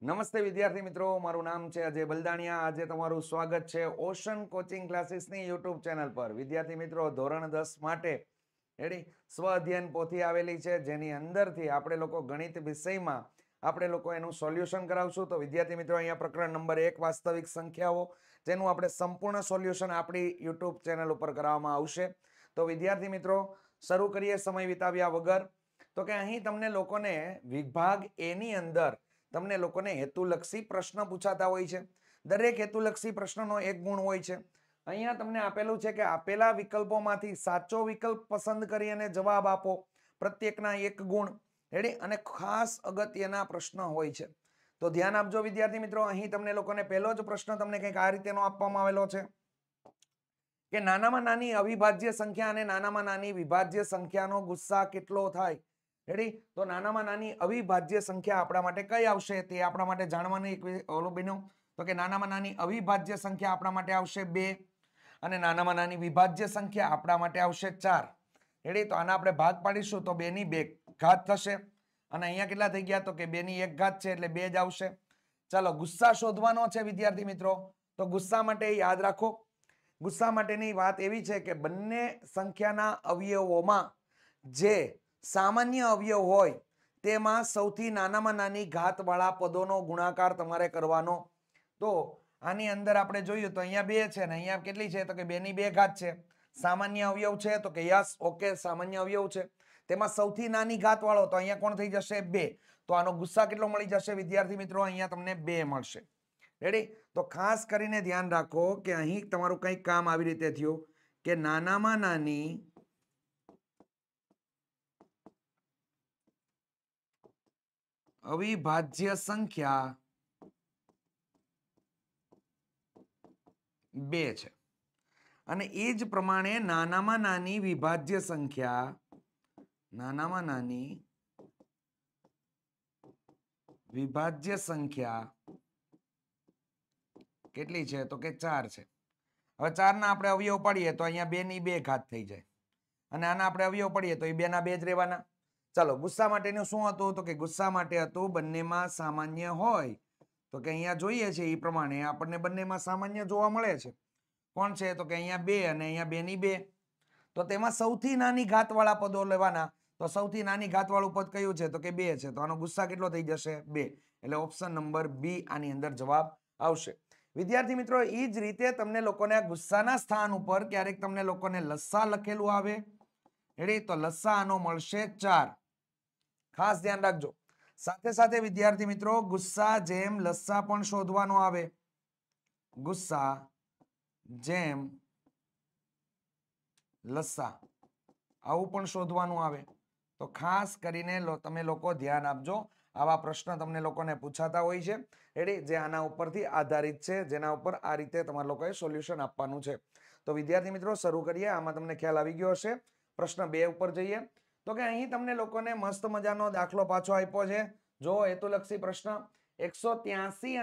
નમસ્તે વિદ્યાર્થી મિત્રો મારું નામ છે અજય બલદાણિયા આજે તમારું સ્વાગત છે ઓશન કોચિંગ ક્લાસીસની યુટ્યુબ ચેનલ પર વિદ્યાર્થી મિત્રો ધોરણ દસ માટે એડી સ્વ અધ્યયન પોથી આવેલી છે જેની અંદરથી આપણે લોકો ગણિત વિષયમાં આપણે લોકો એનું સોલ્યુશન કરાવશું તો વિદ્યાર્થી મિત્રો અહીંયા પ્રકરણ નંબર એક વાસ્તવિક સંખ્યાઓ જેનું આપણે સંપૂર્ણ સોલ્યુશન આપણી યુટ્યુબ ચેનલ ઉપર કરાવવામાં આવશે તો વિદ્યાર્થી મિત્રો શરૂ કરીએ સમય વિતાવ્યા વગર તો કે અહીં તમને લોકોને વિભાગ એની અંદર તમને લોકોને હેતુલક્ષી પ્રશ્ન પૂછાતા હોય છે દરેક હેતુલક્ષી પ્રશ્નનો એક ગુણ હોય છે અહીંયા તમને આપેલું છે કે આપેલા વિકલ્પોમાંથી સાચો વિકલ્પ પસંદ કરી અને જવાબ આપો પ્રત્યેકના એક ગુણ રેડી અને ખાસ અગત્યના પ્રશ્ન હોય છે તો ધ્યાન આપજો વિદ્યાર્થી મિત્રો અહીં તમને લોકોને પહેલો જ પ્રશ્ન તમને કંઈક આ રીતેનો આપવામાં આવેલો છે કે નાનામાં નાની અવિભાજ્ય સંખ્યા અને નાનામાં નાની વિભાજ્ય સંખ્યાનો ગુસ્સા કેટલો થાય રેડી તો નાનામાં નાની અવિભાજ્ય સંખ્યા આપણા માટે કઈ આવશે તે આપણા માટે જાણવાની એક ઓલો બન્યો તો કે નાનામાં નાની અવિભાજ્ય સંખ્યા આપણા માટે આવશે બે અને નાનામાં નાની વિભાજ્ય સંખ્યા આપણા માટે આવશે ચાર રેડી તો આના આપણે ભાગ પાડીશું તો બેની બે ઘાત થશે અને અહીંયા કેટલા થઈ ગયા તો કે બેની એક ઘાત છે એટલે બે જ આવશે ચાલો ગુસ્સા શોધવાનો છે વિદ્યાર્થી મિત્રો તો ગુસ્સા માટે યાદ રાખો ગુસ્સા માટેની વાત એવી છે કે બંને સંખ્યાના અવયવોમાં જે સામાન્ય અવયવ હોય તેમાં સૌથી નાનામાં નાની ઘાતવાળા પદોનો ગુણાકાર તમારે કરવાનો તો આની અંદર આપણે જોઈએ તો અહીંયા બે છે ને અહીંયા કેટલી છે તો કે બેની બે ઘાત છે સામાન્ય અવયવ છે તો કે યસ ઓકે સામાન્ય અવયવ છે તેમાં સૌથી નાની ઘાતવાળો તો અહીંયા કોણ થઈ જશે બે તો આનો ગુસ્સા કેટલો મળી જશે વિદ્યાર્થી મિત્રો અહીંયા તમને બે મળશે રેડી તો ખાસ કરીને ધ્યાન રાખો કે અહીં તમારું કંઈક કામ આવી રીતે થયું કે નાનામાં નાની અવિભાજ્ય સંખ્યા બે છે અને એ જ પ્રમાણે નાનામાં નાની વિભાજ્ય સંખ્યા નાનામાં નાની વિભાજ્ય સંખ્યા કેટલી છે તો કે ચાર છે હવે ચાર ના આપણે અવયવ પડીએ તો અહીંયા બે ની બે ઘાત થઈ જાય અને આના આપણે અવયવ પડીએ તો એ બેના બે જ રહેવાના ચાલો ગુસ્સા માટેનું શું હતું તો કે ગુસ્સા માટે હતું બંનેમાં સામાન્ય હોય તો કે અહીંયા જોઈએ છે એ પ્રમાણે આપણને બંનેમાં સામાન્ય જોવા મળે છે કોણ છે તો કે અહીંયા બે અને અહીંયા બે ની બે તો તેમાં સૌથી નાની ઘાતવાળા પદો લેવાના તો સૌથી નાની ઘાતવાળું પદ કયું છે તો કે બે છે તો આનો ગુસ્સા કેટલો થઈ જશે બે એટલે ઓપ્શન નંબર બી આની અંદર જવાબ આવશે વિદ્યાર્થી મિત્રો એ જ રીતે તમને લોકોને ગુસ્સાના સ્થાન ઉપર ક્યારેક તમને લોકોને લસ્સા લખેલું આવે રેડી તો લસ્સા આનો મળશે ચાર ખાસ ધ્યાન રાખજો સાથે સાથે વિદ્યાર્થી મિત્રો ગુસ્સા જેમ લસ્સા પણ શોધવાનો આવે ગુસ્સા જેમ લસ્સા આવું પણ શોધવાનું આવે તો ખાસ કરીને તમે લોકો ધ્યાન આપજો આવા પ્રશ્ન તમને લોકોને પૂછાતા હોય છે એડી જે આના ઉપરથી આધારિત છે જેના ઉપર આ રીતે તમારા લોકોએ સોલ્યુશન આપવાનું છે તો વિદ્યાર્થી મિત્રો શરૂ કરીએ આમાં તમને ખ્યાલ આવી ગયો હશે પ્રશ્ન બે ઉપર જઈએ તો કે અહીં તમને લોકોને મસ્ત મજાનો દાખલો પાછો આપ્યો છે જો હેતુલક્ષી પ્રશ્ન એકસો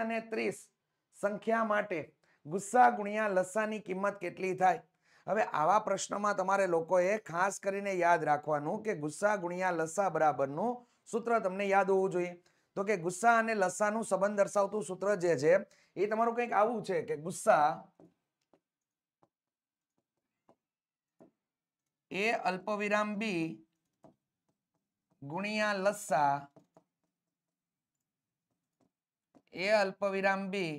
અને ત્રીસ સંખ્યા માટે ગુસ્સા ગુણ્યા લસ્સાની કિંમત કેટલી થાય હવે આવા પ્રશ્નમાં તમારે લોકોએ ખાસ કરીને યાદ રાખવાનું કે ગુસ્સા ગુણ્યા લસ્સા બરાબરનું સૂત્ર તમને યાદ હોવું જોઈએ તો કે ગુસ્સા અને લસ્સાનું સંબંધ દર્શાવતું સૂત્ર જે છે એ તમારું કંઈક આવું છે કે ગુસ્સા એ અલ્પવિરામ બી ગુણ્યા લસા એ અલ્પવિરામ બી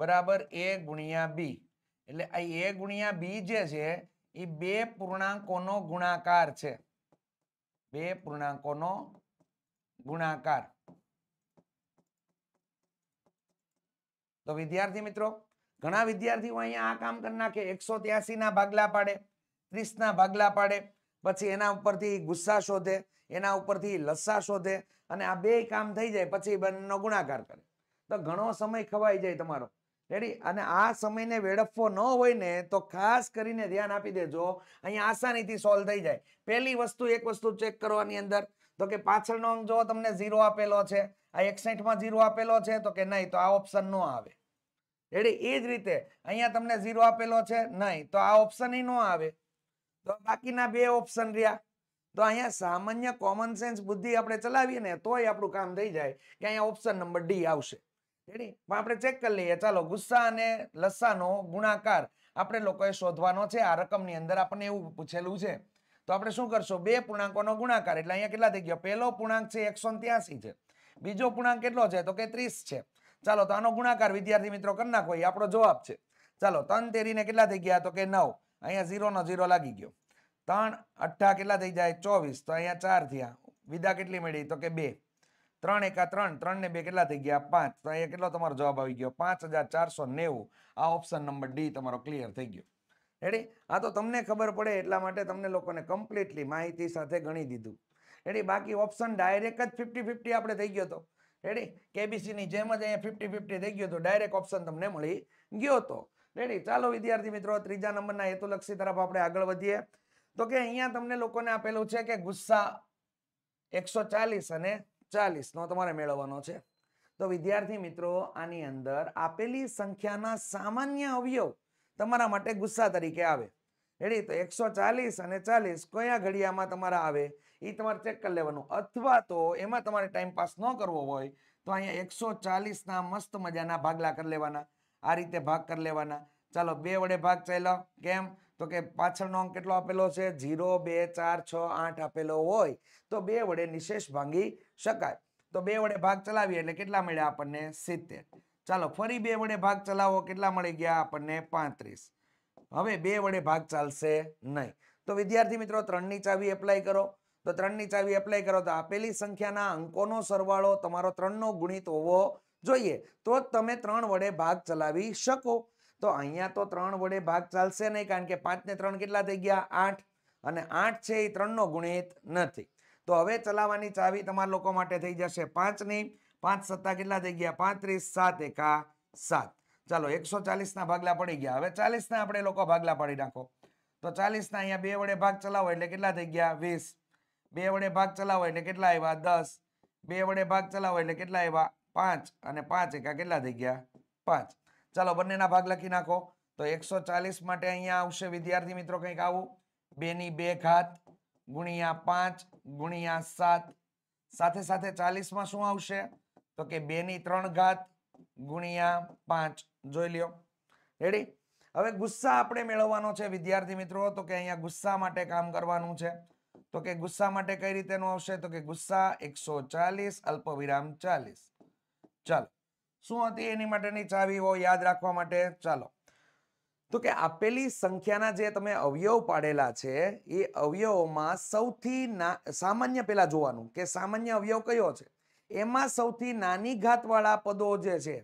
બરાબર એ ગુણ્યા બી એટલે આ એ ગુણ્યા બી જે છે એ બે પૂર્ણાંકોનો ગુણાકાર છે બે પૂર્ણાંકોનો ગુણાકાર તો વિદ્યાર્થી મિત્રો ઘણા વિદ્યાર્થીઓ અહીંયા આ કામ કરી નાખે એકસો ત્યાસી ના ભાગલા પાડે ત્રીસ ના ભાગલા પાડે પછી એના ઉપરથી ગુસ્સા શોધે એના ઉપરથી લસ્સા શોધે અને આ બે કામ થઈ જાય પછી બંનેનો ગુણાકાર કરે તો ઘણો સમય ખવાઈ જાય તમારો રેડી અને આ સમયને વેડફવો ન હોય ને તો ખાસ કરીને ધ્યાન આપી દેજો અહીંયા આસાનીથી સોલ્વ થઈ જાય પહેલી વસ્તુ એક વસ્તુ ચેક કરવાની અંદર તો કે પાછળનો અંક જો તમને ઝીરો આપેલો છે આ એકસઠમાં ઝીરો આપેલો છે તો કે નહીં તો આ ઓપ્શન ન આવે રેડી એ જ રીતે અહીંયા તમને ઝીરો આપેલો છે નહીં તો આ ઓપ્શન ન આવે તો બાકીના બે ઓપ્શન રહ્યા તો અહીંયા સામાન્ય કોમન સેન્સ બુદ્ધિ આપણે ચલાવીએ ને તોય આપણું કામ થઈ જાય કે અહીંયા ઓપ્શન નંબર ડી આવશે પણ આપણે ચેક કરી લઈએ ચાલો ગુસ્સા અને લસ્સાનો ગુણાકાર આપણે લોકોએ શોધવાનો છે આ રકમની અંદર આપણને એવું પૂછેલું છે તો આપણે શું કરશું બે પૂર્ણાંકોનો ગુણાકાર એટલે અહીંયા કેટલા થઈ ગયો પહેલો પૂર્ણાંક છે એકસો છે બીજો પૂર્ણાંક કેટલો છે તો કે ત્રીસ છે ચાલો તો આનો ગુણાકાર વિદ્યાર્થી મિત્રો કરી નાખો એ આપણો જવાબ છે ચાલો તન તેરીને કેટલા થઈ ગયા તો કે નવ અહીંયા ઝીરોનો ઝીરો લાગી ગયો ત્રણ અઠ્ઠા કેટલા થઈ જાય ચોવીસ તો અહીંયા ચાર થયા વિદા કેટલી મળી તો કે બે ત્રણ એકા ત્રણ ત્રણ ને બે કેટલા થઈ ગયા પાંચ તો અહીંયા કેટલો તમારો જવાબ આવી ગયો પાંચ હજાર ચારસો નેવું આ ઓપ્શન નંબર ડી તમારો ક્લિયર થઈ ગયો રેડી આ તો તમને ખબર પડે એટલા માટે તમને લોકોને કમ્પ્લીટલી માહિતી સાથે ગણી દીધું રેડી બાકી ઓપ્શન ડાયરેક્ટ જ ફિફ્ટી ફિફ્ટી આપણે થઈ ગયો હતો રેડી કેબીસીની જેમ જ અહીંયા ફિફ્ટી ફિફ્ટી થઈ ગયો હતો ડાયરેક્ટ ઓપ્શન તમને મળી ગયો હતો રેડી ચાલો વિદ્યાર્થી મિત્રો ત્રીજા નંબરના હેતુલક્ષી તરફ આપણે આગળ વધીએ તો કે અહીંયા તમને લોકોને આપેલું છે કે ગુસ્સા એકસો ચાલીસ અને ચાલીસનો તમારે મેળવવાનો છે તો વિદ્યાર્થી મિત્રો આની અંદર આપેલી સંખ્યાના સામાન્ય અવયવ તમારા માટે ગુસ્સા તરીકે આવે રેડી તો એકસો ચાલીસ અને ચાલીસ કયા ઘડિયામાં તમારા આવે એ તમારે ચેક કરી લેવાનું અથવા તો એમાં તમારે ટાઈમ પાસ ન કરવો હોય તો અહીંયા એકસો ચાલીસના મસ્ત મજાના ભાગલા કરી લેવાના આ રીતે ભાગ કરી લેવાના ચાલો બે વડે ભાગ ચાલ્યો કેમ તો કે પાછળનો અંક કેટલો આપેલો છે ઝીરો બે ચાર છ આઠ આપેલો હોય તો બે વડે નિશેષ ભાંગી શકાય તો બે વડે ભાગ ચલાવીએ એટલે કેટલા મળ્યા આપણને સિત્તેર ચાલો ફરી બે વડે ભાગ ચલાવો કેટલા મળી ગયા આપણને પાંત્રીસ હવે બે વડે ભાગ ચાલશે નહીં તો વિદ્યાર્થી મિત્રો ત્રણની ચાવી એપ્લાય કરો તો ત્રણની ચાવી એપ્લાય કરો તો આપેલી સંખ્યાના અંકોનો સરવાળો તમારો ત્રણનો ગુણિત હોવો જોઈએ તો જ તમે ત્રણ વડે ભાગ ચલાવી શકો તો અહીંયા તો ત્રણ વડે ભાગ ચાલશે નહીં કારણ કે પાંચને ત્રણ કેટલા થઈ ગયા આઠ અને આઠ છે એ ત્રણનો ગુણિત નથી તો હવે ચલાવવાની ચાવી તમારા લોકો માટે થઈ જશે પાંચ પાંચની પાંચ સત્તા કેટલા થઈ ગયા પાંત્રીસ સાત એકા સાત ચાલો એકસો ચાલીસના ભાગલા પડી ગયા હવે ચાલીસના આપણે લોકો ભાગલા પાડી નાખો તો ચાલીસના અહીંયા બે વડે ભાગ ચલાવો એટલે કેટલા થઈ ગયા વીસ બે વડે ભાગ ચલાવો એટલે કેટલા આવ્યા દસ બે વડે ભાગ ચલાવો એટલે કેટલા આવ્યા પાંચ અને પાંચ એકા કેટલા થઈ ગયા પાંચ ચાલો બંનેના ભાગ લખી નાખો તો એકસો માટે અહીંયા આવશે વિદ્યાર્થી મિત્રો કંઈક આવું બેની બે ઘાત ગુણ્યા પાંચ ગુણ્યા સાત સાથે સાથે ચાલીસમાં શું આવશે તો કે બેની ત્રણ ઘાત ગુણ્યા પાંચ જોઈ લ્યો રેડી હવે ગુસ્સા આપણે મેળવવાનો છે વિદ્યાર્થી મિત્રો તો કે અહીંયા ગુસ્સા માટે કામ કરવાનું છે તો કે ગુસ્સા માટે કઈ રીતેનું આવશે તો કે ગુસ્સા એકસો ચાલીસ અલ્પ વિરામ ચાલીસ ચાલો શું હતી એની માટેની ચાવીઓ યાદ રાખવા માટે ચાલો તો કે આપેલી સંખ્યાના જે તમે અવયવ પાડેલા છે એ અવયવોમાં સૌથી સામાન્ય પેલા જોવાનું કે સામાન્ય અવયવ કયો છે એમાં સૌથી નાની ઘાતવાળા પદો જે છે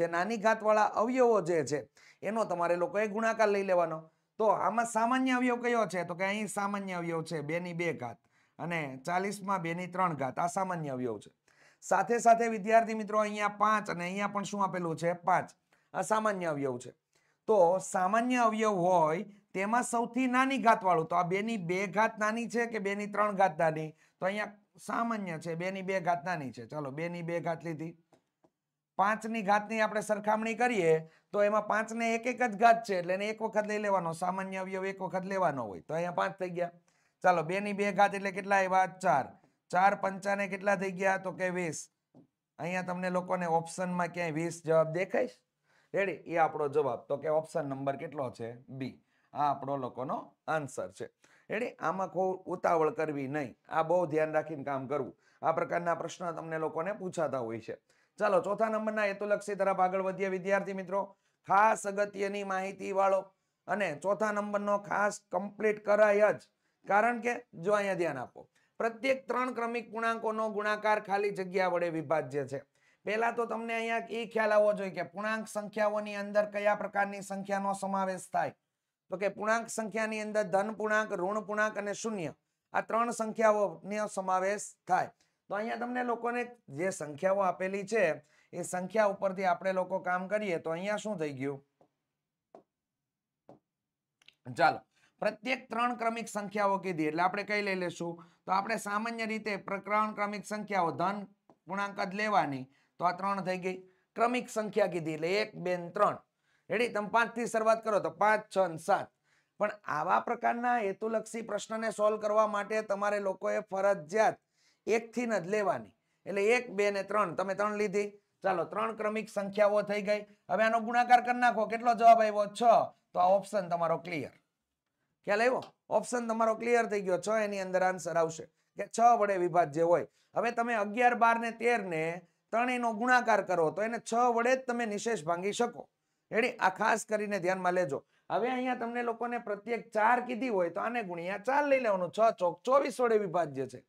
જે નાની ઘાતવાળા અવયવો જે છે એનો તમારે લોકોએ ગુણાકાર લઈ લેવાનો તો આમાં સામાન્ય અવયવ કયો છે તો કે અહીં સામાન્ય અવયવ છે બેની બે ઘાત અને ચાલીસમાં બેની ત્રણ ઘાત આ સામાન્ય અવયવ છે સાથે સાથે વિદ્યાર્થી મિત્રો અહીંયા પાંચ અને અહીંયા પણ શું આપેલું છે પાંચ આ સામાન્ય અવયવ છે તો સામાન્ય અવયવ હોય તેમાં સૌથી નાની ઘાતવાળું તો આ બેની બે ઘાત નાની છે કે બેની ત્રણ ઘાત નાની તો અહીંયા સામાન્ય છે બેની બે ઘાત નાની છે ચાલો બે ની બે ઘાત લીધી પાંચની ની આપણે સરખામણી કરીએ તો એમાં પાંચ ને એક એક જ ઘાત છે એટલે એક વખત લઈ લેવાનો સામાન્ય અવયવ એક વખત લેવાનો હોય તો અહીંયા પાંચ થઈ ગયા ચાલો બેની બે ઘાત એટલે કેટલા આવ્યા ચાર ચાર પંચાને કેટલા થઈ ગયા તો કે વીસ અહીંયા તમને લોકોને ઓપ્શનમાં ક્યાંય વીસ જવાબ દેખાઈશ રેડી એ આપણો જવાબ તો કે ઓપ્શન નંબર કેટલો છે બી આ આપણો લોકોનો આન્સર છે રેડી આમાં કોઈ ઉતાવળ કરવી નહીં આ બહુ ધ્યાન રાખીને કામ કરવું આ પ્રકારના પ્રશ્નો તમને લોકોને પૂછાતા હોય છે ચાલો ચોથા નંબરના હેતુલક્ષી તરફ આગળ વધીએ વિદ્યાર્થી મિત્રો ખાસ અગત્યની માહિતી વાળો અને ચોથા નંબરનો ખાસ કમ્પ્લીટ કરાય જ કારણ કે જો અહીંયા ધ્યાન આપો પ્રત્યેક ત્રણ ક્રમિક પૂર્ણાંકોનો ગુણાકાર ખાલી જગ્યા વડે વિભાજ્ય છે પહેલા તો તમને અહીંયા એ ખ્યાલ આવવો જોઈએ કે પૂર્ણાંક સંખ્યાઓની અંદર કયા પ્રકારની સંખ્યાનો સમાવેશ થાય તો કે પૂર્ણાંક સંખ્યાની અંદર ધન પૂર્ણાંક ઋણ પૂર્ણાંક અને શૂન્ય આ ત્રણ સંખ્યાઓનો સમાવેશ થાય તો અહીંયા તમને લોકોને જે સંખ્યાઓ આપેલી છે એ સંખ્યા ઉપરથી આપણે લોકો કામ કરીએ તો અહીંયા શું થઈ ગયું ચાલો પ્રત્યેક ત્રણ ક્રમિક સંખ્યાઓ કીધી એટલે આપણે કઈ લઈ લેશું તો આપણે સામાન્ય રીતે પ્રકરણ ક્રમિક સંખ્યાઓ ધન પૂર્ણાંક જ લેવાની તો આ ત્રણ થઈ ગઈ ક્રમિક સંખ્યા કીધી એટલે એક બે ત્રણ રેડી તમે પાંચથી શરૂઆત કરો તો પાંચ છ અને સાત પણ આવા પ્રકારના હેતુલક્ષી પ્રશ્નને સોલ્વ કરવા માટે તમારે લોકોએ ફરજિયાત એકથી ન જ લેવાની એટલે એક બે ને ત્રણ તમે ત્રણ લીધી ચાલો ત્રણ ક્રમિક સંખ્યાઓ થઈ ગઈ હવે આનો ગુણાકાર કરી નાખો કેટલો જવાબ આવ્યો છ તો આ ઓપ્શન તમારો ક્લિયર ખ્યાલ આવ્યો ઓપ્શન તમારો ક્લિયર થઈ ગયો છ એની અંદર આન્સર આવશે કે છ વડે વિભાજ્ય હોય હવે તમે અગિયાર બાર ને તેર ને ત્રણેયનો ગુણાકાર કરો તો એને છ વડે જ તમે નિશેષ ભાંગી શકો રેડી આ ખાસ કરીને ધ્યાનમાં લેજો હવે અહીંયા તમને લોકોને પ્રત્યેક ચાર કીધી હોય તો આને ગુણ્યા ચાર લઈ લેવાનું છ ચોક ચોવીસ વડે વિભાજ્ય છે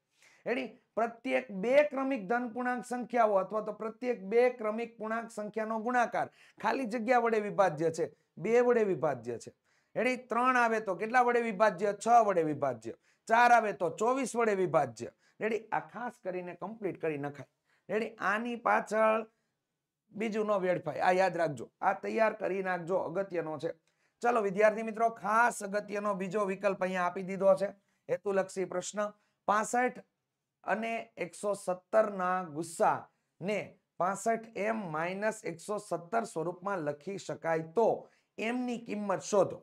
રેડી પ્રત્યેક બે ક્રમિક ધન પૂર્ણાંક સંખ્યાઓ અથવા તો પ્રત્યેક બે ક્રમિક પૂર્ણાંક સંખ્યાનો ગુણાકાર ખાલી જગ્યા વડે વિભાજ્ય છે બે વડે વિભાજ્ય છે રેડી ત્રણ આવે તો કેટલા વડે વિભાજ્ય છ વડે વિભાજ્ય ચાર આવે તો ચોવીસ વડે વિભાજ્ય રેડી આ ખાસ કરીને કમ્પ્લીટ કરી નખાય રેડી આની પાછળ બીજું ન વેડફાય આ યાદ રાખજો આ તૈયાર કરી નાખજો અગત્યનો છે ચલો વિદ્યાર્થી મિત્રો ખાસ અગત્યનો બીજો વિકલ્પ અહીંયા આપી દીધો છે હેતુલક્ષી પ્રશ્ન પાસઠ અને એકસો સત્તરના ગુસ્સાને પાસઠ એમ માઇનસ એકસો સત્તર સ્વરૂપમાં લખી શકાય તો એમની કિંમત શોધો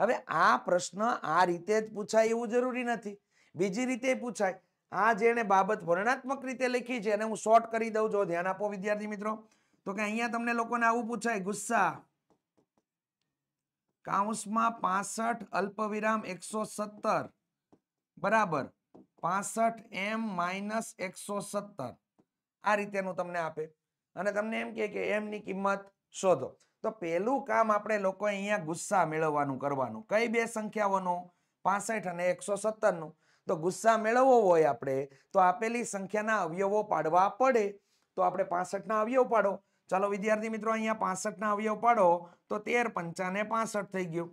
હવે આ પ્રશ્ન આ રીતે જ પૂછાય એવું જરૂરી નથી બીજી રીતે પૂછાય આ જેણે બાબત વર્ણાત્મક રીતે લખી છે એને હું શોર્ટ કરી દઉં જો ધ્યાન આપો વિદ્યાર્થી મિત્રો તો કે અહીંયા તમને લોકોને આવું પૂછાય ગુસ્સા કાઉન્સમાં પાસઠ અલ્પવિરામ એકસો સત્તર બરાબર પાસઠ એમ માઇનસ એકસો સત્તર આ રીતેનું તમને આપે અને તમને એમ કે એમની કિંમત શોધો તો પહેલું કામ આપણે લોકો અહીંયા ગુસ્સા મેળવવાનું કરવાનું કઈ બે સંખ્યાઓનો પાસઠ અને એકસો સત્તરનું તો ગુસ્સા મેળવવો હોય આપણે તો આપેલી સંખ્યાના અવયવો પાડવા પડે તો આપણે પાસઠના અવયવ પાડો ચાલો વિદ્યાર્થી મિત્રો અહીંયા પાસઠના અવયવ પાડો તો તેર પંચાને પાસઠ થઈ ગયું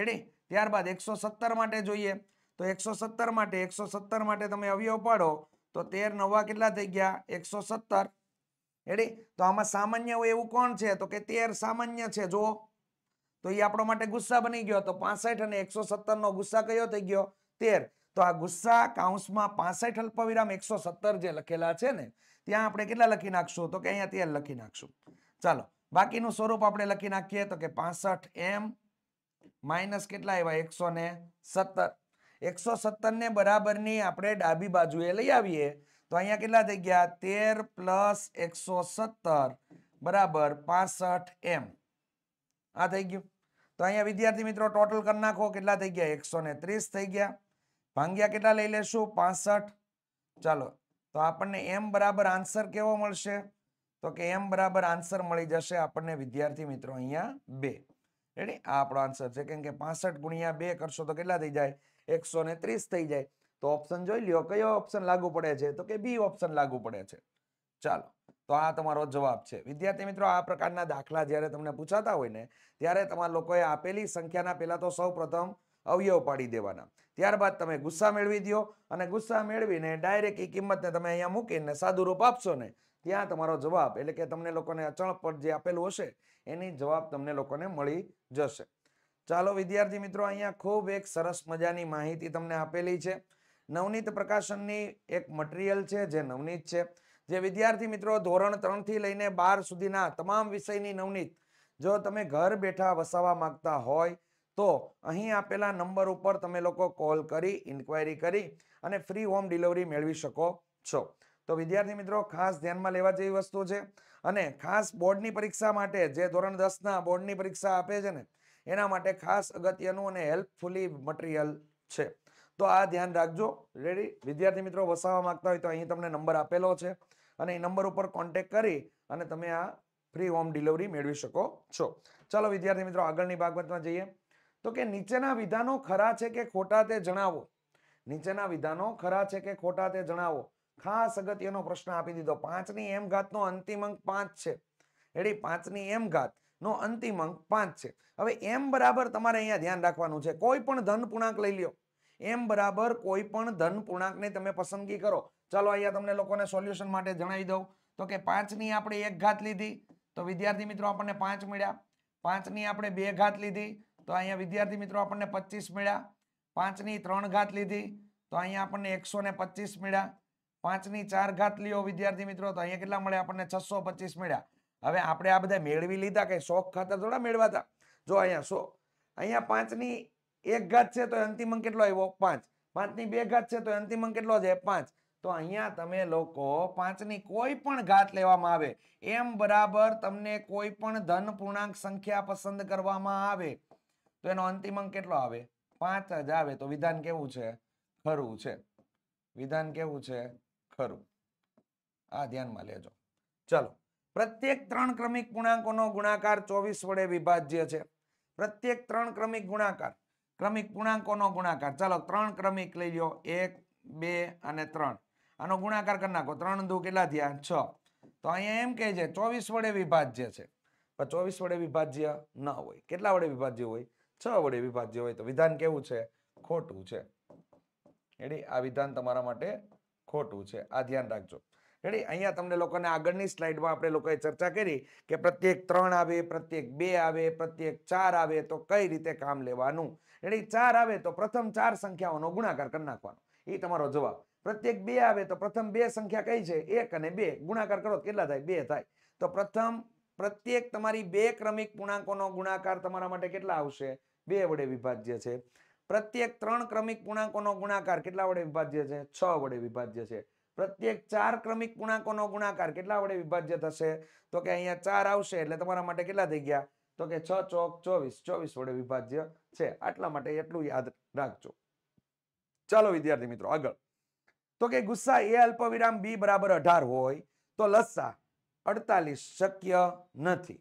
રેડી ત્યારબાદ એકસો સત્તર માટે જોઈએ તો એકસો સત્તર માટે એકસો સત્તર માટે તમે અવયવ પાડો તો તેર નવા કેટલા થઈ ગયા એકસો સત્તર રેડી તો આમાં સામાન્ય હોય એવું કોણ છે તો કે તેર સામાન્ય છે જુઓ તો એ આપણો માટે ગુસ્સા બની ગયો તો પાસઠ અને એકસો નો ગુસ્સા કયો થઈ ગયો તેર તો આ ગુસ્સા કાઉન્સમાં પાસઠ અલ્પવિરામ એકસો જે લખેલા છે ને ત્યાં આપણે કેટલા લખી નાખશું તો કે અહીંયા તેર લખી નાખશું ચાલો બાકીનું સ્વરૂપ આપણે લખી નાખીએ તો કે પાસઠ એમ માઇનસ કેટલા એવા એકસો ને સત્તર એકસો સત્તરને બરાબરની આપણે ડાબી બાજુએ લઈ આવીએ તો અહીંયા કેટલા થઈ ગયા તેર પ્લસ એકસો સત્તર બરાબર પાસઠ એમ આ થઈ ગયું તો અહીંયા વિદ્યાર્થી મિત્રો ટોટલ કરી નાખો કેટલા થઈ ગયા એકસો થઈ ગયા ભાંગ્યા કેટલા લઈ લેશું પાસઠ ચાલો તો આપણને એમ બરાબર આન્સર કેવો મળશે તો કે એમ બરાબર આન્સર મળી જશે આપણને વિદ્યાર્થી મિત્રો અહીંયા બે રેડી આ આપણો આન્સર છે કેમ કે પાસઠ ગુણ્યા બે કરશો તો કેટલા થઈ જાય એકસો થઈ જાય તો ઓપ્શન જોઈ લ્યો કયો ઓપ્શન લાગુ પડે છે તો કે બી ઓપ્શન લાગુ પડે છે ચાલો તો આ તમારો જવાબ છે વિદ્યાર્થી મિત્રો આ પ્રકારના દાખલા જ્યારે તમને પૂછાતા હોય ને ત્યારે તમારા લોકોએ આપેલી સંખ્યાના પહેલા તો સૌ અવયવ પાડી દેવાના ત્યારબાદ તમે ગુસ્સા મેળવી દો અને ગુસ્સા મેળવીને ડાયરેક્ટ એ કિંમતને તમે અહીંયા મૂકીને સાદું રૂપ આપશો ને ત્યાં તમારો જવાબ એટલે કે તમને લોકોને અચળ પર જે આપેલું હશે એની જવાબ તમને લોકોને મળી જશે ચાલો વિદ્યાર્થી મિત્રો અહીંયા ખૂબ એક સરસ મજાની માહિતી તમને આપેલી છે નવનીત પ્રકાશનની એક મટીરિયલ છે જે નવનીત છે જે વિદ્યાર્થી મિત્રો ધોરણ ત્રણથી લઈને બાર સુધીના તમામ વિષયની નવનીત જો તમે ઘર બેઠા વસાવા માંગતા હોય તો અહીં આપેલા નંબર ઉપર તમે લોકો કોલ કરી ઇન્ક્વાયરી કરી અને ફ્રી હોમ ડિલિવરી મેળવી શકો છો તો વિદ્યાર્થી મિત્રો ખાસ ધ્યાનમાં લેવા જેવી વસ્તુ છે અને ખાસ બોર્ડની પરીક્ષા માટે જે ધોરણ દસના બોર્ડની પરીક્ષા આપે છે ને એના માટે ખાસ અગત્યનું અને હેલ્પફુલી મટીરિયલ છે તો આ ધ્યાન રાખજો રેડી વિદ્યાર્થી મિત્રો વસાવવા માંગતા હોય તો અહીં તમને નંબર આપેલો છે અને એ નંબર ઉપર કોન્ટેક કરી અને તમે આ ફ્રી હોમ ડિલિવરી મેળવી શકો છો ચાલો વિદ્યાર્થી મિત્રો આગળની બાબતમાં જઈએ તો કે નીચેના વિધાનો ખરા છે કે ખોટા તે જણાવો નીચેના વિધાનો ખરા છે કે ખોટા તે જણાવો ખાસ અગત્યનો પ્રશ્ન આપી દીધો પાંચની એમ ઘાતનો અંતિમ અંક પાંચ છે એડી પાંચની એમ ઘાત નો અંતિમ અંક પાંચ છે હવે એમ બરાબર તમારે અહીંયા ધ્યાન રાખવાનું છે કોઈ પણ ધન પૂર્ણાંક લઈ લ્યો એમ બરાબર કોઈ પણ ધન પૂર્ણાંકને તમે પસંદગી કરો ચાલો અહીંયા તમને લોકોને સોલ્યુશન માટે જણાવી દઉં તો કે પાંચની આપણે એક ઘાત લીધી તો વિદ્યાર્થી મિત્રો આપણને પાંચ મળ્યા પાંચની આપણે બે ઘાત લીધી તો અહીંયા વિદ્યાર્થી મિત્રો આપણને પચીસ મળ્યા પાંચની ત્રણ ઘાત લીધી તો અહીંયા આપણને એકસો ને મળ્યા પાંચની ચાર ઘાત લ્યો વિદ્યાર્થી મિત્રો તો અહીંયા કેટલા મળ્યા આપણને છસો પચીસ મળ્યા હવે આપણે આ બધા મેળવી લીધા કે શોખ ખાતર થોડા મેળવાતા જો અહીંયા સો અહીંયા પાંચની એક ઘાત છે તો અંતિમ અંક કેટલો આવ્યો પાંચ પાંચની બે ઘાત છે તો અંતિમ અંક કેટલો છે પાંચ તો અહીંયા તમે લોકો પાંચની કોઈ પણ ઘાત લેવામાં આવે એમ બરાબર તમને કોઈ પણ ધન પૂર્ણાંક સંખ્યા પસંદ કરવામાં આવે તો એનો અંતિમ અંક કેટલો આવે પાંચ જ આવે તો વિધાન કેવું છે ખરું છે વિધાન કેવું છે ખરું આ ધ્યાનમાં લેજો ચલો પ્રત્યેક ત્રણ ક્રમિક પૂર્ણાંકોનો ગુણાકાર ચોવીસ વડે વિભાજ્ય છે પ્રત્યેક ત્રણ ક્રમિક ગુણાકાર ક્રમિક પૂર્ણાંકોનો ગુણાકાર ચાલો ત્રણ ક્રમિક લઈ લો એક બે અને ત્રણ આનો ગુણાકાર કરી નાખો ત્રણ દુ કેટલા થયા છ તો અહીંયા એમ કહે છે ચોવીસ વડે વિભાજ્ય છે પણ ચોવીસ વડે વિભાજ્ય ન હોય કેટલા વડે વિભાજ્ય હોય છ વડે વિભાજ્ય હોય તો વિધાન કેવું છે ખોટું છે એટલે આ વિધાન તમારા માટે ખોટું છે આ ધ્યાન રાખજો રેડી અહીંયા તમને લોકોને આગળની સ્લાઇડમાં આપણે લોકોએ ચર્ચા કરી કે પ્રત્યેક ત્રણ આવે પ્રત્યેક બે આવે પ્રત્યેક ચાર આવે તો કઈ રીતે કામ લેવાનું રેડી ચાર આવે તો પ્રથમ ચાર સંખ્યાઓનો ગુણાકાર કરી નાખવાનો એ તમારો જવાબ પ્રત્યેક બે આવે તો પ્રથમ બે સંખ્યા કઈ છે એક અને બે ગુણાકાર કરો કેટલા થાય બે થાય તો પ્રથમ પ્રત્યેક તમારી બે ક્રમિક પૂર્ણાંકોનો ગુણાકાર તમારા માટે કેટલા આવશે બે વડે વિભાજ્ય છે પ્રત્યેક ત્રણ ક્રમિક પૂર્ણાંકોનો ગુણાકાર કેટલા વડે વિભાજ્ય છે છ વડે વિભાજ્ય છે પ્રત્યેક ચાર ક્રમિક પૂર્ણાંકોનો ગુણાકાર કેટલા વડે વિભાજ્ય થશે તો કે અહીંયા ચાર આવશે એટલે તમારા માટે કેટલા થઈ ગયા તો કે છ ચોક ચોવીસ ચોવીસ વડે વિભાજ્ય છે આટલા માટે એટલું યાદ રાખજો ચાલો વિદ્યાર્થી મિત્રો આગળ તો કે ગુસ્સા એ અલ્પવિરામ બી બરાબર અઢાર હોય તો લસ્સા અડતાલીસ શક્ય નથી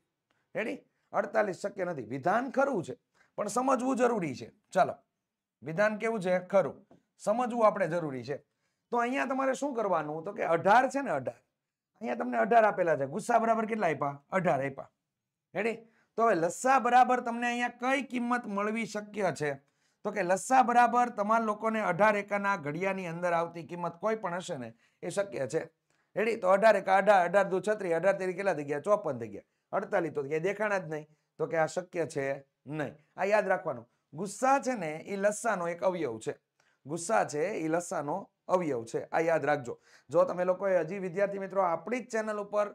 હેડી અડતાલીસ શક્ય નથી વિધાન ખરું છે પણ સમજવું જરૂરી છે ચાલો વિધાન કેવું છે ખરું સમજવું આપણે જરૂરી છે તો અહીંયા તમારે શું કરવાનું તો કે અઢાર છે ને અઢાર અહીંયા તમને અઢાર આપેલા છે ગુસ્સા બરાબર કેટલા આપ્યા અઢાર આપ્યા રેડી તો હવે લસ્સા બરાબર તમને અહીંયા કઈ કિંમત મળવી શક્ય છે તો કે લસ્સા બરાબર તમારા લોકોને અઢાર એકાના ઘડિયાની અંદર આવતી કિંમત કોઈ પણ હશે ને એ શક્ય છે રેડી તો અઢાર એકા અઢાર અઢાર દુ છત્રીસ અઢાર તેરી કેટલા થઈ ગયા ચોપન થઈ ગયા અડતાલીસ તો ક્યાંય દેખાણા જ નહીં તો કે આ શક્ય છે નહીં આ યાદ રાખવાનું ગુસ્સા છે ને એ લસ્સાનો એક અવયવ છે ગુસ્સા છે એ લસ્સાનો અવયવ છે આ યાદ રાખજો જો તમે લોકોએ હજી વિદ્યાર્થી મિત્રો આપણી જ ચેનલ ઉપર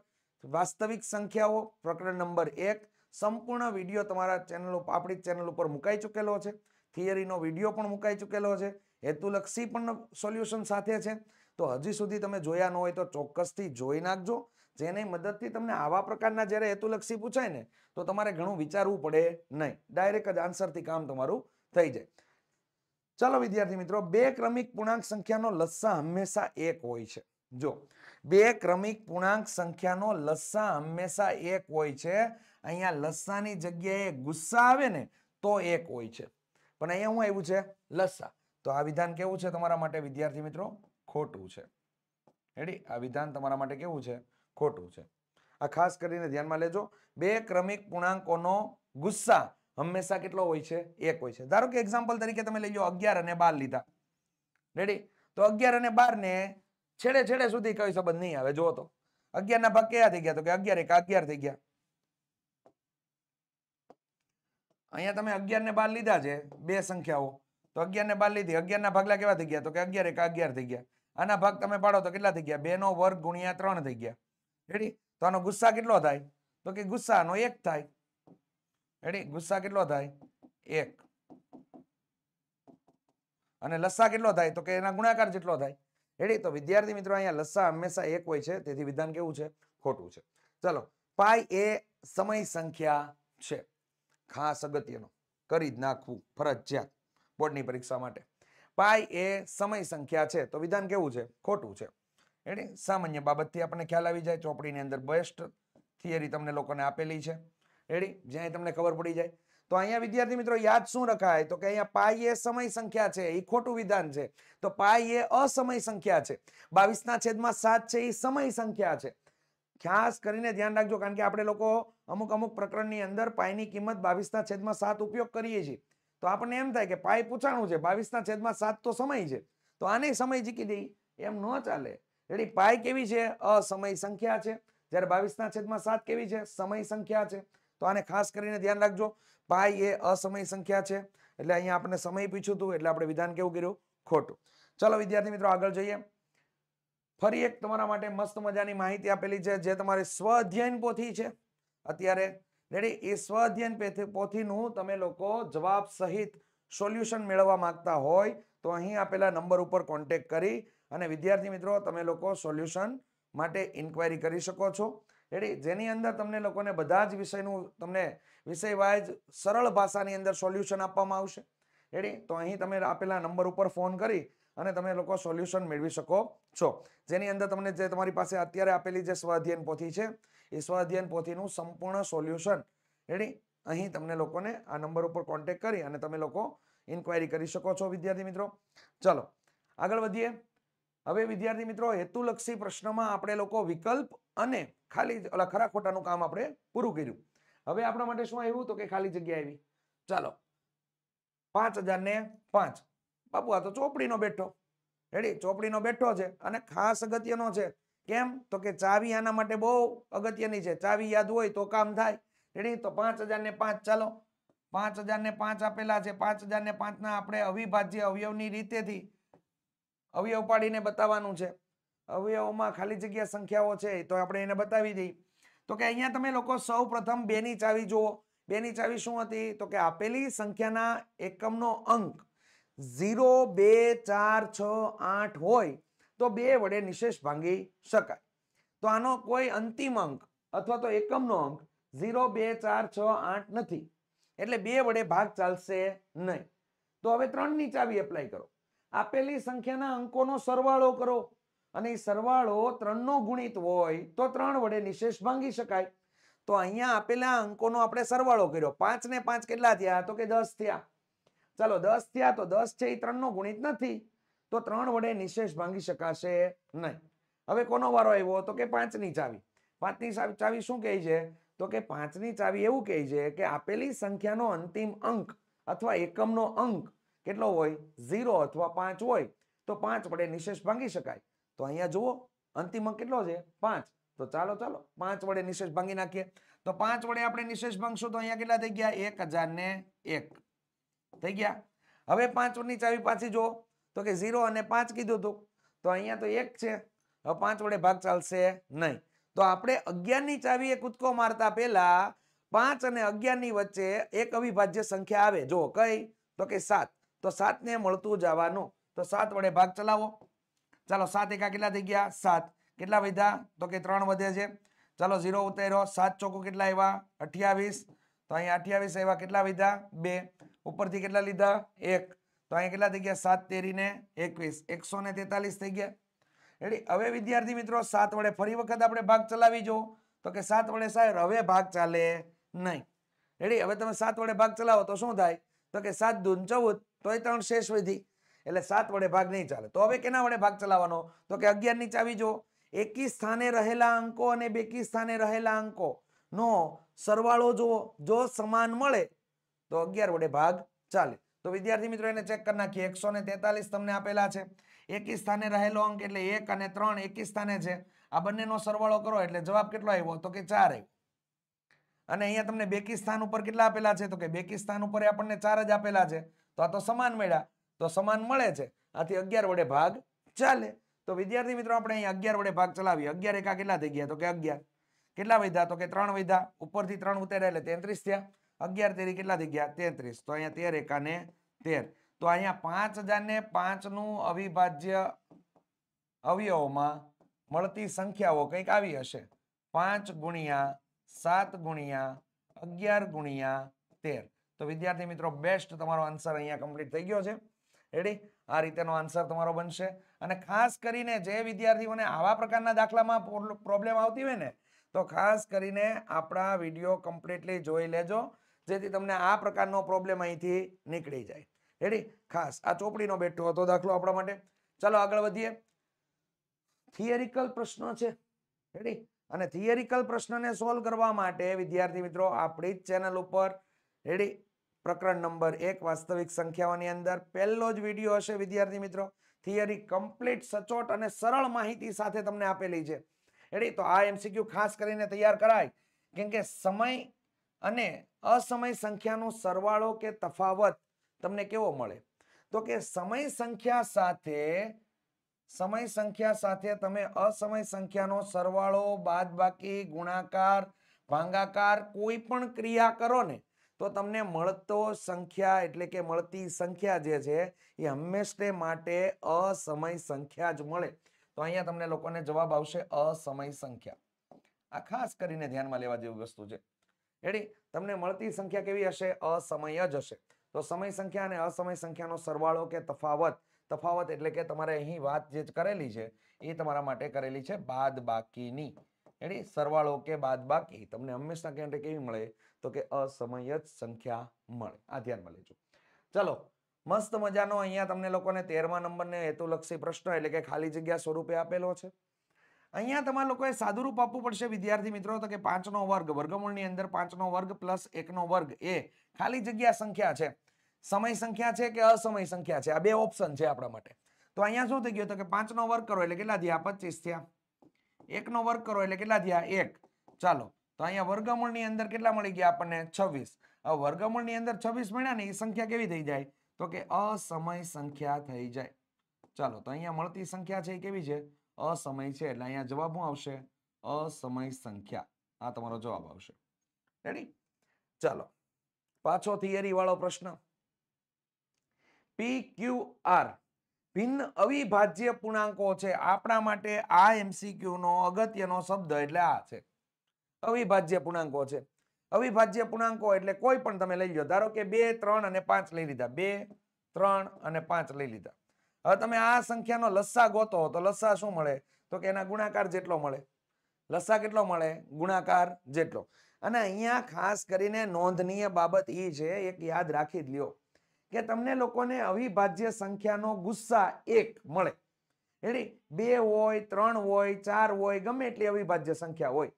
વાસ્તવિક સંખ્યાઓ પ્રકરણ નંબર એક સંપૂર્ણ વિડીયો તમારા ચેનલ આપણી જ ચેનલ ઉપર મુકાઈ ચૂકેલો છે થિયરીનો વિડીયો પણ મુકાઈ ચૂકેલો છે હેતુલક્ષી પણ સોલ્યુશન સાથે છે તો હજી સુધી તમે જોયા ન હોય તો ચોક્કસથી જોઈ નાખજો જેની મદદથી તમને આવા પ્રકારના જ્યારે હેતુલક્ષી પૂછાય ને તો તમારે ઘણું વિચારવું પડે નહીં ડાયરેક્ટ જ આન્સરથી કામ તમારું થઈ જાય ચાલો વિદ્યાર્થી મિત્રો બે ક્રમિક પૂર્ણાંક સંખ્યાનો લસ્સા હંમેશા એક હોય છે જો બે ક્રમિક પૂર્ણાંક સંખ્યાનો લસ્સા હંમેશા એક હોય છે અહીંયા લસ્સાની જગ્યાએ ગુસ્સા આવે ને તો એક હોય છે પણ અહીંયા શું આવ્યું છે લસ્સા તો આ વિધાન કેવું છે તમારા માટે વિદ્યાર્થી મિત્રો ખોટું છે રેડી આ વિધાન તમારા માટે કેવું છે ખોટું છે આ ખાસ કરીને ધ્યાનમાં લેજો બે ક્રમિક પૂર્ણાંકોનો ગુસ્સા હંમેશા કેટલો હોય છે એક હોય છે ધારો કે એક્ઝામ્પલ તરીકે તમે લઈ લો અગિયાર અને બાર લીધા રેડી તો અગિયાર અને બાર ને છેડે છેડે સુધી કઈ સંબંધ નહીં આવે જુઓ તો અગિયાર ના ભાગ કયા થઈ ગયા તો કે અગિયાર એક અગિયાર થઈ ગયા અહીંયા તમે અગિયાર ને બાર લીધા છે બે સંખ્યાઓ તો અગિયાર ને બાર લીધી અગિયાર ના ભાગલા કેવા થઈ ગયા તો કે અગિયાર એક અગિયાર થઈ ગયા આના ભાગ તમે પાડો તો કેટલા થઈ ગયા બે નો વર્ગ ગુણ્યા ત્રણ થઈ ગયા રેડી તો આનો ગુસ્સા કેટલો થાય તો કે ગુસ્સાનો એક થાય રેડી ગુસ્સા કેટલો થાય એક અને લસ્સા કેટલો થાય તો કે એના ગુણાકાર જેટલો થાય રેડી તો વિદ્યાર્થી મિત્રો અહીંયા લસ્સા હંમેશા એક હોય છે તેથી વિધાન કેવું છે ખોટું છે ચલો પાય એ સમય સંખ્યા છે ખાસ અગત્યનો કરી જ નાખવું ફરજિયાત બોર્ડની પરીક્ષા માટે પાય એ સમય સંખ્યા છે તો વિધાન કેવું છે ખોટું છે એટલે સામાન્ય બાબતથી આપણને ખ્યાલ આવી જાય ચોપડીની અંદર બેસ્ટ થિયરી તમને લોકોને આપેલી છે રેડી જ્યાં તમને ખબર પડી જાય તો અહીંયા વિદ્યાર્થી મિત્રો યાદ શું રખાય તો કે અહીંયા પાઈ એ સમય સંખ્યા છે એ ખોટું વિધાન છે તો પાઈ એ અસમય સંખ્યા છે બાવીસ ના છેદમાં સાત છે એ સમય સંખ્યા છે ખાસ કરીને ધ્યાન રાખજો કારણ કે આપણે લોકો અમુક અમુક પ્રકરણની અંદર પાઈની કિંમત બાવીસ ના છેદમાં સાત ઉપયોગ કરીએ છીએ તો આપણને એમ થાય કે પાઈ પૂછાણું છે બાવીસ ના છેદમાં સાત તો સમય છે તો આને સમય જીકી દઈ એમ ન ચાલે રેડી પાય કેવી છે અસમય સંખ્યા છે જ્યારે બાવીસ ના છેદમાં સાત કેવી છે સમય સંખ્યા છે તો આને ખાસ કરીને ધ્યાન રાખજો પાય એ અસમય સંખ્યા છે એટલે અહીંયા આપણે સમય પીછું હતું એટલે આપણે વિધાન કેવું કર્યું ખોટું ચલો વિદ્યાર્થી મિત્રો આગળ જઈએ ફરી એક તમારા માટે મસ્ત મજાની માહિતી આપેલી છે જે તમારે સ્વ અધ્યયન પોથી છે અત્યારે રેડી એ સ્વ સ્વઅધ્યયન પોથીનું તમે લોકો જવાબ સહિત સોલ્યુશન મેળવવા માંગતા હોય તો અહીં આપેલા નંબર ઉપર કોન્ટેક કરી અને વિદ્યાર્થી મિત્રો તમે લોકો સોલ્યુશન માટે ઇન્ક્વાયરી કરી શકો છો રેડી જેની અંદર તમને લોકોને બધા જ વિષયનું તમને વિષય વાઇઝ સરળ ભાષાની અંદર સોલ્યુશન આપવામાં આવશે રેડી તો અહીં તમે આપેલા નંબર ઉપર ફોન કરી અને તમે લોકો સોલ્યુશન મેળવી શકો છો જેની અંદર તમને જે તમારી પાસે અત્યારે આપેલી જે સ્વાધ્યયન પોથી છે એ સ્વાધ્યયન પોથીનું સંપૂર્ણ સોલ્યુશન રેડી અહીં તમને લોકોને આ નંબર ઉપર કોન્ટેક કરી અને તમે લોકો ઇન્ક્વાયરી કરી શકો છો વિદ્યાર્થી મિત્રો ચલો આગળ વધીએ હવે વિદ્યાર્થી મિત્રો હેતુલક્ષી પ્રશ્નમાં આપણે લોકો વિકલ્પ અને ખાલી ઓલા ખરા ખોટાનું કામ આપણે પૂરું કર્યું હવે આપણા માટે શું આવ્યું તો કે ખાલી જગ્યા આવી ચાલો પાંચ હજાર ને પાંચ બાપુ આ તો ચોપડીનો બેઠો રેડી ચોપડીનો બેઠો છે અને ખાસ અગત્યનો છે કેમ તો કે ચાવી આના માટે બહુ અગત્યની છે ચાવી યાદ હોય તો કામ થાય રેડી તો પાંચ હજાર ને પાંચ ચાલો પાંચ હજાર ને પાંચ આપેલા છે પાંચ હજાર ને પાંચ આપણે અવિભાજ્ય અવયવની રીતેથી અવયવ પાડીને બતાવવાનું છે અવયવોમાં ખાલી જગ્યા સંખ્યાઓ છે તો આપણે એને બતાવી દઈએ તો કે અહીંયા તમે લોકો સૌ પ્રથમ બેની ચાવી જુઓ બેની ચાવી શું હતી તો કે આપેલી સંખ્યાના એકમનો અંક ઝીરો બે ચાર છ આઠ હોય તો બે વડે નિશેષ ભાંગી શકાય તો આનો કોઈ અંતિમ અંક અથવા તો એકમનો અંક ઝીરો બે ચાર છ આઠ નથી એટલે બે વડે ભાગ ચાલશે નહીં તો હવે ત્રણની ચાવી એપ્લાય કરો આપેલી સંખ્યાના અંકોનો સરવાળો કરો અને એ સરવાળો ત્રણનો ગુણિત હોય તો ત્રણ વડે નિશેષ ભાંગી શકાય તો અહીંયા આપેલા અંકોનો આપણે સરવાળો કર્યો પાંચ ને પાંચ કેટલા થયા તો કે દસ થયા ચાલો દસ થયા તો દસ છે એ ત્રણનો ગુણિત નથી તો ત્રણ વડે નિશેષ ભાંગી શકાશે નહીં હવે કોનો વારો આવ્યો તો કે પાંચની ચાવી પાંચની ચાવી શું કહે છે તો કે પાંચની ચાવી એવું કહે છે કે આપેલી સંખ્યાનો અંતિમ અંક અથવા એકમનો અંક કેટલો હોય ઝીરો અથવા પાંચ હોય તો પાંચ વડે નિશેષ ભાંગી શકાય તો અહીંયા જુઓ અંતિમ અંક કેટલો છે પાંચ તો ચાલો ચાલો પાંચ વડે નિશેષ ભાંગી નાખીએ તો પાંચ વડે આપણે નિશેષ ભાંગશું તો અહીંયા કેટલા થઈ ગયા એક ને એક થઈ ગયા હવે પાંચ વડની ચાવી પાછી જુઓ તો કે ઝીરો અને પાંચ કીધું હતું તો અહીંયા તો એક છે હવે પાંચ વડે ભાગ ચાલશે નહીં તો આપણે અગિયારની ચાવી એ કૂદકો મારતા પહેલા પાંચ અને અગિયારની વચ્ચે એક અવિભાજ્ય સંખ્યા આવે જો કઈ તો કે સાત તો સાતને મળતું જવાનું તો સાત વડે ભાગ ચલાવો ચાલો સાત એકા કેટલા થઈ ગયા સાત કેટલા વધ્યા તો કે ત્રણ વધે છે ચાલો ઝીરો ઉતાર્યો સાત ચોકો કેટલા આવ્યા અઠ્યાવીસ તો અહીંયા અઠ્યાવીસ આવ્યા કેટલા વધ્યા બે ઉપરથી કેટલા લીધા એક તો અહીંયા કેટલા થઈ ગયા સાત તેરીને એકવીસ એકસો ને તેતાલીસ થઈ ગયા રેડી હવે વિદ્યાર્થી મિત્રો સાત વડે ફરી વખત આપણે ભાગ ચલાવી જો તો કે સાત વડે સાહેબ હવે ભાગ ચાલે નહીં રેડી હવે તમે સાત વડે ભાગ ચલાવો તો શું થાય તો કે સાત દૂન ચૌદ તોય ત્રણ શેષ વધી એટલે સાત વડે ભાગ નહીં ચાલે તો હવે કેના વડે ભાગ ચલાવવાનો તો કે અગિયારની ચાવી જો એકી સ્થાને રહેલા અંકો અને બેકી સ્થાને રહેલા અંકો નો સરવાળો જુઓ જો સમાન મળે તો અગિયાર વડે ભાગ ચાલે તો વિદ્યાર્થી મિત્રો એને ચેક કરી નાખીએ એકસો તમને આપેલા છે એકી સ્થાને રહેલો અંક એટલે એક અને ત્રણ એકી સ્થાને છે આ બંનેનો સરવાળો કરો એટલે જવાબ કેટલો આવ્યો તો કે ચાર આવ્યો અને અહીંયા તમને બેકી સ્થાન ઉપર કેટલા આપેલા છે તો કે બેકી સ્થાન ઉપર આપણને ચાર જ આપેલા છે તો આ તો સમાન મળ્યા તો સમાન મળે છે આથી અગિયાર વડે ભાગ ચાલે તો વિદ્યાર્થી મિત્રો આપણે અહીંયા અગિયાર વડે ભાગ ચલાવીએ અગિયાર એકા કેટલા થઈ ગયા તો કે અગિયાર કેટલા વધ્યા તો કે ત્રણ વધ્યા ઉપરથી ત્રણ ઉતાર્યા એટલે તેત્રીસ થયા અગિયાર તેરી કેટલા થઈ ગયા તેત્રીસ તો અહીંયા તેર એકા ને તેર તો અહીંયા પાંચ હજારને પાંચનું અવિભાજ્ય અવયવોમાં મળતી સંખ્યાઓ કંઈક આવી હશે પાંચ ગુણ્યા સાત ગુણ્યા અગિયાર ગુણ્યા તેર તો વિદ્યાર્થી મિત્રો બેસ્ટ તમારો આન્સર અહીંયા કમ્પ્લીટ થઈ ગયો છે રેડી આ રીતેનો આન્સર તમારો બનશે અને ખાસ કરીને જે વિદ્યાર્થીઓને આવા પ્રકારના દાખલામાં પ્રોબ્લેમ આવતી હોય ને તો ખાસ કરીને આપણા વિડીયો કમ્પ્લીટલી જોઈ લેજો જેથી તમને આ પ્રકારનો પ્રોબ્લેમ અહીંથી નીકળી જાય રેડી ખાસ આ ચોપડીનો બેઠો હતો દાખલો આપણા માટે ચાલો આગળ વધીએ થિયરિકલ પ્રશ્નો છે રેડી અને થિયરિકલ પ્રશ્નને સોલ્વ કરવા માટે વિદ્યાર્થી મિત્રો આપણી જ ચેનલ ઉપર રેડી પ્રકરણ નંબર એક વાસ્તવિક સંખ્યાઓની અંદર પહેલો જ વિડીયો હશે વિદ્યાર્થી મિત્રો થિયરી કમ્પ્લીટ સચોટ અને સરળ માહિતી સાથે તમને આપેલી છે એટલે તો આ એમસીક્યુ ખાસ કરીને તૈયાર કરાય કેમ કે સમય અને અસમય સંખ્યાનો સરવાળો કે તફાવત તમને કેવો મળે તો કે સમય સંખ્યા સાથે સમય સંખ્યા સાથે તમે અસમય સંખ્યાનો સરવાળો બાદબાકી ગુણાકાર ભાંગાકાર કોઈ પણ ક્રિયા કરો ને તો તમને મળતો સંખ્યા એટલે કે મળતી સંખ્યા જે છે એ હંમેશને માટે અસમય સંખ્યા જ મળે તો અહીંયા તમને લોકોને જવાબ આવશે અસમય સંખ્યા આ ખાસ કરીને ધ્યાનમાં લેવા જેવી વસ્તુ છે રેડી તમને મળતી સંખ્યા કેવી હશે અસમય જ હશે તો સમય સંખ્યા અને અસમય સંખ્યાનો સરવાળો કે તફાવત તફાવત એટલે કે તમારે અહીં વાત જે કરેલી છે એ તમારા માટે કરેલી છે બાદ બાકીની એની સરવાળો કે બાદ બાકી તમને હંમેશા કેન્દ્ર કેવી મળે તો કે અસમય જ સંખ્યા મળે આ ધ્યાનમાં લેજો ચલો મસ્ત મજાનો અહીંયા તમને લોકોને તેરમા નંબરને હેતુલક્ષી પ્રશ્ન એટલે કે ખાલી જગ્યા સ્વરૂપે આપેલો છે અહીંયા તમારે લોકોએ સાદુરૂપ આપવું પડશે વિદ્યાર્થી મિત્રો તો કે પાંચનો વર્ગ વર્ગમૂળની અંદર પાંચનો વર્ગ પ્લસ એકનો વર્ગ એ ખાલી જગ્યા સંખ્યા છે સમય સંખ્યા છે કે અસમય સંખ્યા છે આ બે ઓપ્શન છે આપણા માટે તો અહીંયા શું થઈ ગયું તો કે પાંચનો વર્ગ કરો એટલે કેટલા થયા પચીસ થયા એકનો વર્ગ કરો એટલે કેટલા થયા એક ચાલો તો અહીંયા વર્ગમૂળની અંદર કેટલા મળી ગયા આપણને છવ્વીસ હવે વર્ગમૂળની અંદર છવ્વીસ મળ્યા ને એ સંખ્યા કેવી થઈ જાય તો કે અસમય સંખ્યા થઈ જાય ચાલો તો અહીંયા મળતી સંખ્યા છે એ કેવી છે અસમય છે એટલે અહીંયા જવાબ શું આવશે અસમય સંખ્યા આ તમારો જવાબ આવશે રેડી ચાલો પાછો થિયરી વાળો પ્રશ્ન પી ક્યુ આર ભિન્ન અવિભાજ્ય પૂર્ણાંકો છે આપણા માટે આ એમસીક્યુનો અગત્યનો શબ્દ એટલે આ છે અવિભાજ્ય પૂર્ણાંકો છે અવિભાજ્ય પૂર્ણાંકો એટલે કોઈ પણ તમે લઈ લો ધારો કે બે ત્રણ અને પાંચ લઈ લીધા બે ત્રણ અને પાંચ લઈ લીધા હવે તમે આ સંખ્યાનો લસ્સા ગોતો તો લસ્સા શું મળે તો કે એના ગુણાકાર જેટલો મળે લસ્સા કેટલો મળે ગુણાકાર જેટલો અને અહીંયા ખાસ કરીને નોંધનીય બાબત એ છે એક યાદ રાખી જ લ્યો કે તમને લોકોને અવિભાજ્ય સંખ્યાનો ગુસ્સા એક મળે એની બે હોય ત્રણ હોય ચાર હોય ગમે એટલી અવિભાજ્ય સંખ્યા હોય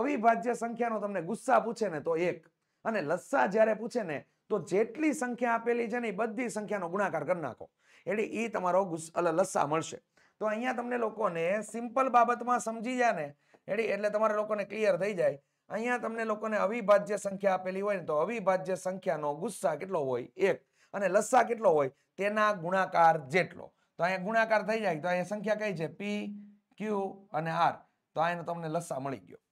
અવિભાજ્ય સંખ્યાનો તમને ગુસ્સા પૂછે ને તો એક અને લસ્સા જ્યારે પૂછે ને તો જેટલી સંખ્યા આપેલી છે ને એ બધી સંખ્યાનો ગુણાકાર કરી નાખો એટલે એ તમારો ગુસ્સા લસ્સા મળશે તો અહીંયા તમને લોકોને સિમ્પલ બાબતમાં સમજી જાય ને એડી એટલે તમારે લોકોને ક્લિયર થઈ જાય અહીંયા તમને લોકોને અવિભાજ્ય સંખ્યા આપેલી હોય ને તો અવિભાજ્ય સંખ્યાનો ગુસ્સા કેટલો હોય એક અને લસ્સા કેટલો હોય તેના ગુણાકાર જેટલો તો અહીંયા ગુણાકાર થઈ જાય તો અહીંયા સંખ્યા કઈ છે પી ક્યુ અને આર તો અહીંનો તમને લસ્સા મળી ગયો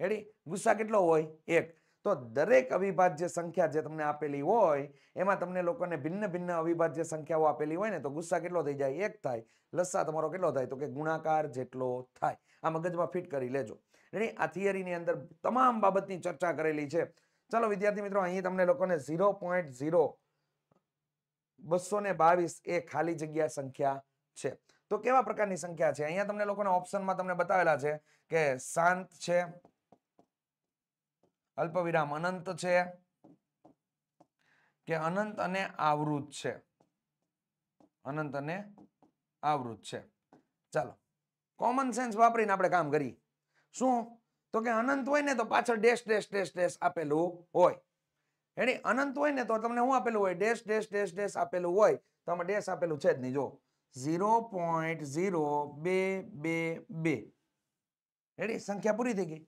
એડી ગુસ્સા કેટલો હોય એક તો દરેક અવિભાજ્ય સંખ્યા જે તમને આપેલી હોય એમાં તમને લોકોને ભિન્ન ભિન્ન અવિભાજ્ય સંખ્યાઓ આપેલી હોય ને તો ગુસ્સા કેટલો થઈ જાય એક થાય લસ્સા તમારો કેટલો થાય તો કે ગુણાકાર જેટલો થાય આ મગજમાં ફિટ કરી લેજો એટલે આ થિયરીની અંદર તમામ બાબતની ચર્ચા કરેલી છે ચલો વિદ્યાર્થી મિત્રો અહીં તમને લોકોને ઝીરો પોઈન્ટ ઝીરો બસો ને બાવીસ એ ખાલી જગ્યા સંખ્યા છે તો કેવા પ્રકારની સંખ્યા છે અહીંયા તમને લોકોને ઓપ્શનમાં તમને બતાવેલા છે કે શાંત છે અલ્પવિરામ અનંત છે કે અનંત અને આવૃત છે અનંત અને આવૃત છે ચાલો કોમન સેન્સ વાપરીને આપણે કામ કરીએ શું તો કે અનંત હોય ને તો પાછળ ડેશ ડેશ ડેશ ડેશ આપેલું હોય એને અનંત હોય ને તો તમને શું આપેલું હોય ડેશ ડેશ ડેશ ડેશ આપેલું હોય તો આમાં ડેશ આપેલું છે જ નહીં જો ઝીરો પોઈન્ટ ઝીરો બે બે બે રેડી સંખ્યા પૂરી થઈ ગઈ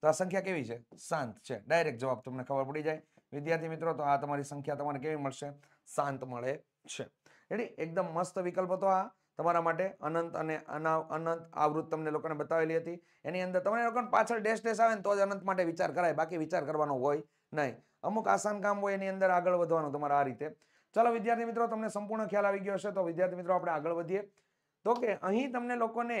તો આ સંખ્યા કેવી છે શાંત છે ડાયરેક્ટ જવાબ તમને ખબર પડી જાય વિદ્યાર્થી મિત્રો તો આ તમારી સંખ્યા તમને કેવી મળશે શાંત મળે છે રેડી એકદમ મસ્ત વિકલ્પ હતો આ તમારા માટે અનંત અને અનંત આવૃત તમને લોકોને બતાવેલી હતી એની અંદર તમને લોકોને પાછળ ડેશ ડેશ આવે ને તો જ અનંત માટે વિચાર કરાય બાકી વિચાર કરવાનો હોય નહીં અમુક આસાન કામ હોય એની અંદર આગળ વધવાનું તમારે આ રીતે ચલો વિદ્યાર્થી મિત્રો તમને સંપૂર્ણ ખ્યાલ આવી ગયો હશે તો વિદ્યાર્થી મિત્રો આપણે આગળ વધીએ તો કે અહીં તમને લોકોને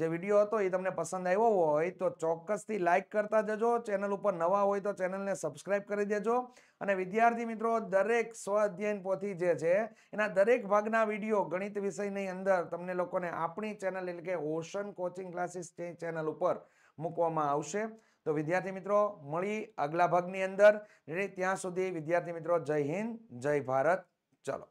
જે વિડીયો હતો એ તમને પસંદ આવ્યો હોય તો ચોક્કસથી લાઇક કરતા જજો ચેનલ ઉપર નવા હોય તો ચેનલને સબસ્ક્રાઇબ કરી દેજો અને વિદ્યાર્થી મિત્રો દરેક સ્વાધ્યાયન પોથી જે છે એના દરેક ભાગના વિડીયો ગણિત વિષયની અંદર તમને લોકોને આપણી ચેનલ એટલે કે ઓશન કોચિંગ ક્લાસીસ ચેનલ ઉપર મૂકવામાં આવશે તો વિદ્યાર્થી મિત્રો મળી આગલા ભાગની અંદર ત્યાં સુધી વિદ્યાર્થી મિત્રો જય હિન્દ જય ભારત ચલો